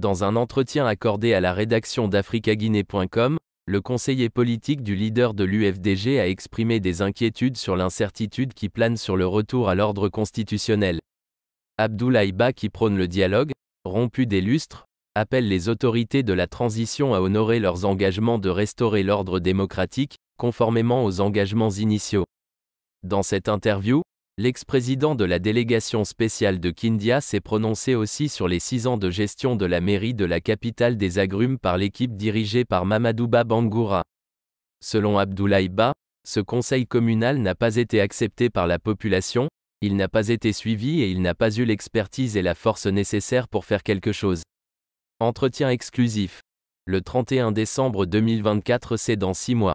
Dans un entretien accordé à la rédaction d'AfricaGuinée.com, le conseiller politique du leader de l'UFDG a exprimé des inquiétudes sur l'incertitude qui plane sur le retour à l'ordre constitutionnel. Abdoulaye Ba qui prône le dialogue, rompu des lustres, appelle les autorités de la transition à honorer leurs engagements de restaurer l'ordre démocratique, conformément aux engagements initiaux. Dans cette interview, L'ex-président de la délégation spéciale de Kindia s'est prononcé aussi sur les six ans de gestion de la mairie de la capitale des agrumes par l'équipe dirigée par Mamadouba Bangoura. Selon Abdoulaye Ba, ce conseil communal n'a pas été accepté par la population, il n'a pas été suivi et il n'a pas eu l'expertise et la force nécessaires pour faire quelque chose. Entretien exclusif. Le 31 décembre 2024, c'est dans six mois.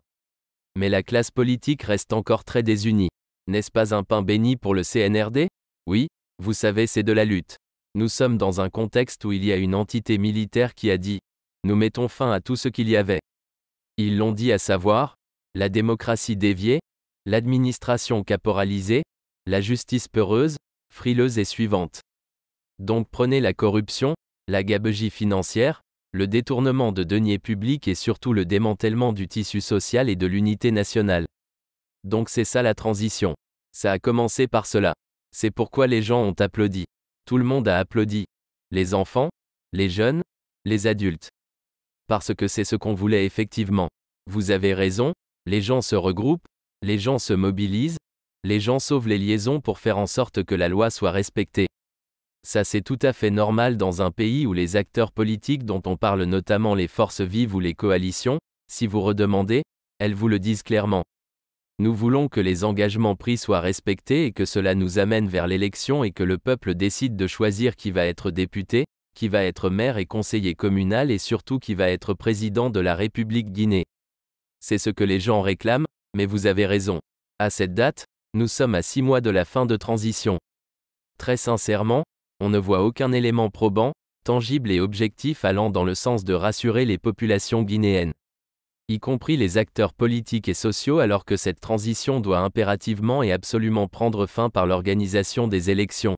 Mais la classe politique reste encore très désunie. N'est-ce pas un pain béni pour le CNRD Oui, vous savez, c'est de la lutte. Nous sommes dans un contexte où il y a une entité militaire qui a dit ⁇ Nous mettons fin à tout ce qu'il y avait ⁇ Ils l'ont dit à savoir ⁇ la démocratie déviée, l'administration caporalisée, la justice peureuse, frileuse et suivante. Donc prenez la corruption, la gabegie financière, le détournement de deniers publics et surtout le démantèlement du tissu social et de l'unité nationale. Donc c'est ça la transition. Ça a commencé par cela. C'est pourquoi les gens ont applaudi. Tout le monde a applaudi. Les enfants, les jeunes, les adultes. Parce que c'est ce qu'on voulait effectivement. Vous avez raison, les gens se regroupent, les gens se mobilisent, les gens sauvent les liaisons pour faire en sorte que la loi soit respectée. Ça c'est tout à fait normal dans un pays où les acteurs politiques dont on parle notamment les forces vives ou les coalitions, si vous redemandez, elles vous le disent clairement. Nous voulons que les engagements pris soient respectés et que cela nous amène vers l'élection et que le peuple décide de choisir qui va être député, qui va être maire et conseiller communal et surtout qui va être président de la République Guinée. C'est ce que les gens réclament, mais vous avez raison. À cette date, nous sommes à six mois de la fin de transition. Très sincèrement, on ne voit aucun élément probant, tangible et objectif allant dans le sens de rassurer les populations guinéennes y compris les acteurs politiques et sociaux alors que cette transition doit impérativement et absolument prendre fin par l'organisation des élections.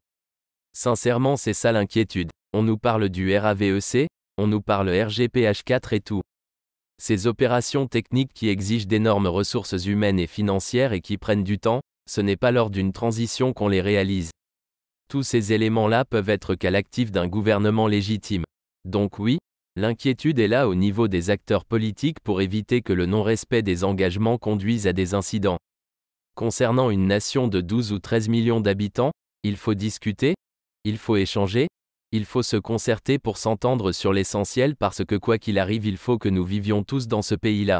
Sincèrement, c'est ça l'inquiétude. On nous parle du RAVEC, on nous parle RGPH4 et tout. Ces opérations techniques qui exigent d'énormes ressources humaines et financières et qui prennent du temps, ce n'est pas lors d'une transition qu'on les réalise. Tous ces éléments-là peuvent être qu'à l'actif d'un gouvernement légitime. Donc oui, L'inquiétude est là au niveau des acteurs politiques pour éviter que le non-respect des engagements conduise à des incidents. Concernant une nation de 12 ou 13 millions d'habitants, il faut discuter, il faut échanger, il faut se concerter pour s'entendre sur l'essentiel parce que quoi qu'il arrive il faut que nous vivions tous dans ce pays-là.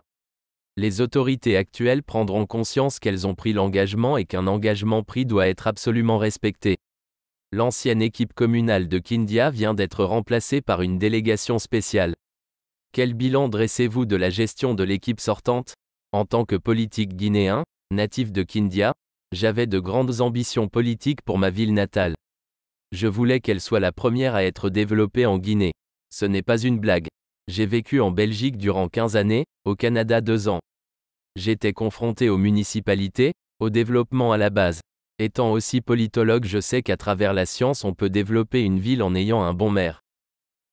Les autorités actuelles prendront conscience qu'elles ont pris l'engagement et qu'un engagement pris doit être absolument respecté. L'ancienne équipe communale de Kindia vient d'être remplacée par une délégation spéciale. Quel bilan dressez-vous de la gestion de l'équipe sortante En tant que politique guinéen, natif de Kindia, j'avais de grandes ambitions politiques pour ma ville natale. Je voulais qu'elle soit la première à être développée en Guinée. Ce n'est pas une blague. J'ai vécu en Belgique durant 15 années, au Canada 2 ans. J'étais confronté aux municipalités, au développement à la base, Étant aussi politologue, je sais qu'à travers la science, on peut développer une ville en ayant un bon maire.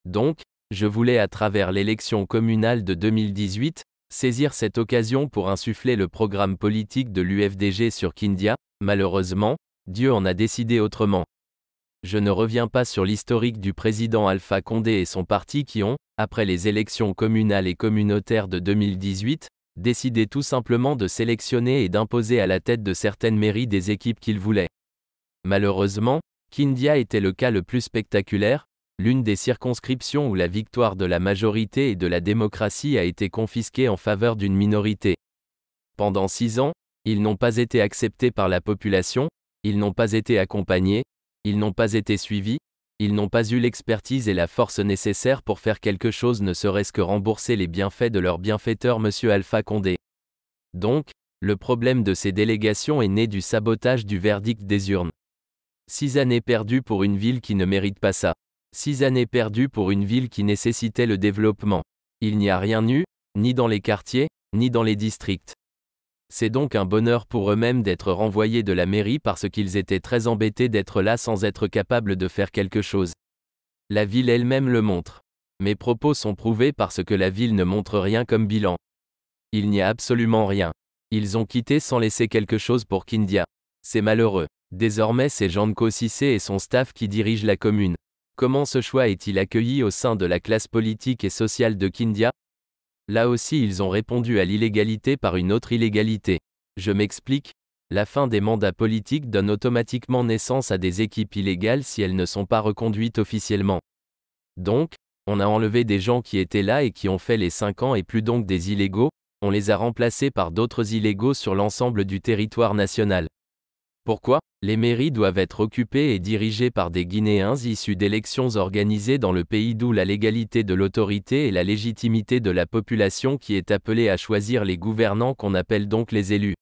Donc, je voulais à travers l'élection communale de 2018, saisir cette occasion pour insuffler le programme politique de l'UFDG sur Kindia, malheureusement, Dieu en a décidé autrement. Je ne reviens pas sur l'historique du président Alpha Condé et son parti qui ont, après les élections communales et communautaires de 2018, Décidé tout simplement de sélectionner et d'imposer à la tête de certaines mairies des équipes qu'ils voulaient. Malheureusement, Kindia était le cas le plus spectaculaire, l'une des circonscriptions où la victoire de la majorité et de la démocratie a été confisquée en faveur d'une minorité. Pendant six ans, ils n'ont pas été acceptés par la population, ils n'ont pas été accompagnés, ils n'ont pas été suivis, ils n'ont pas eu l'expertise et la force nécessaires pour faire quelque chose ne serait-ce que rembourser les bienfaits de leur bienfaiteur M. Alpha Condé. Donc, le problème de ces délégations est né du sabotage du verdict des urnes. Six années perdues pour une ville qui ne mérite pas ça. Six années perdues pour une ville qui nécessitait le développement. Il n'y a rien eu, ni dans les quartiers, ni dans les districts. C'est donc un bonheur pour eux-mêmes d'être renvoyés de la mairie parce qu'ils étaient très embêtés d'être là sans être capables de faire quelque chose. La ville elle-même le montre. Mes propos sont prouvés parce que la ville ne montre rien comme bilan. Il n'y a absolument rien. Ils ont quitté sans laisser quelque chose pour Kindia. C'est malheureux. Désormais c'est de Cossissé et son staff qui dirigent la commune. Comment ce choix est-il accueilli au sein de la classe politique et sociale de Kindia Là aussi ils ont répondu à l'illégalité par une autre illégalité. Je m'explique, la fin des mandats politiques donne automatiquement naissance à des équipes illégales si elles ne sont pas reconduites officiellement. Donc, on a enlevé des gens qui étaient là et qui ont fait les 5 ans et plus donc des illégaux, on les a remplacés par d'autres illégaux sur l'ensemble du territoire national. Pourquoi Les mairies doivent être occupées et dirigées par des Guinéens issus d'élections organisées dans le pays d'où la légalité de l'autorité et la légitimité de la population qui est appelée à choisir les gouvernants qu'on appelle donc les élus.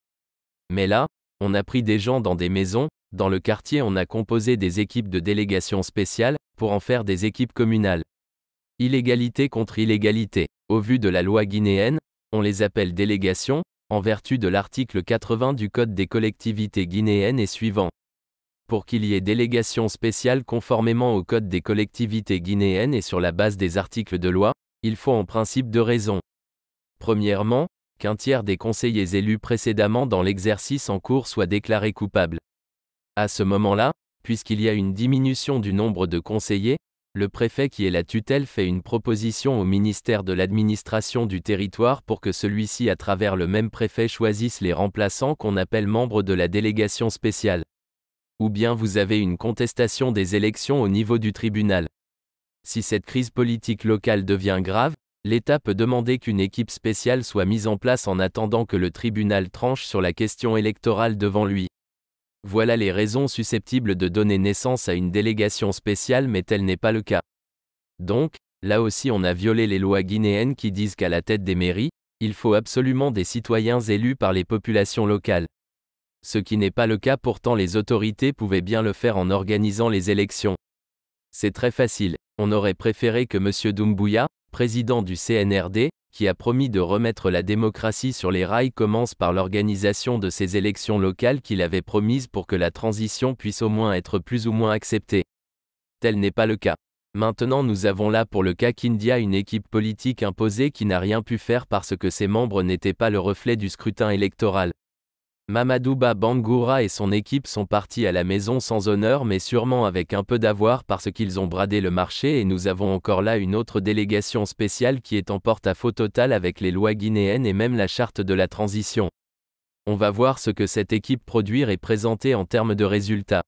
Mais là, on a pris des gens dans des maisons, dans le quartier on a composé des équipes de délégation spéciales, pour en faire des équipes communales. Illégalité contre illégalité. Au vu de la loi guinéenne, on les appelle délégations, en vertu de l'article 80 du Code des collectivités guinéennes et suivant. Pour qu'il y ait délégation spéciale conformément au Code des collectivités guinéennes et sur la base des articles de loi, il faut en principe deux raisons. Premièrement, qu'un tiers des conseillers élus précédemment dans l'exercice en cours soit déclaré coupable. À ce moment-là, puisqu'il y a une diminution du nombre de conseillers, le préfet qui est la tutelle fait une proposition au ministère de l'administration du territoire pour que celui-ci à travers le même préfet choisisse les remplaçants qu'on appelle membres de la délégation spéciale. Ou bien vous avez une contestation des élections au niveau du tribunal. Si cette crise politique locale devient grave, l'État peut demander qu'une équipe spéciale soit mise en place en attendant que le tribunal tranche sur la question électorale devant lui. Voilà les raisons susceptibles de donner naissance à une délégation spéciale mais tel n'est pas le cas. Donc, là aussi on a violé les lois guinéennes qui disent qu'à la tête des mairies, il faut absolument des citoyens élus par les populations locales. Ce qui n'est pas le cas pourtant les autorités pouvaient bien le faire en organisant les élections. C'est très facile, on aurait préféré que M. Doumbouya, président du CNRD, qui a promis de remettre la démocratie sur les rails commence par l'organisation de ces élections locales qu'il avait promises pour que la transition puisse au moins être plus ou moins acceptée. Tel n'est pas le cas. Maintenant nous avons là pour le cas qu'India une équipe politique imposée qui n'a rien pu faire parce que ses membres n'étaient pas le reflet du scrutin électoral. Mamadouba Bangoura et son équipe sont partis à la maison sans honneur mais sûrement avec un peu d'avoir parce qu'ils ont bradé le marché et nous avons encore là une autre délégation spéciale qui est en porte-à-faux total avec les lois guinéennes et même la charte de la transition. On va voir ce que cette équipe produire et présenter en termes de résultats.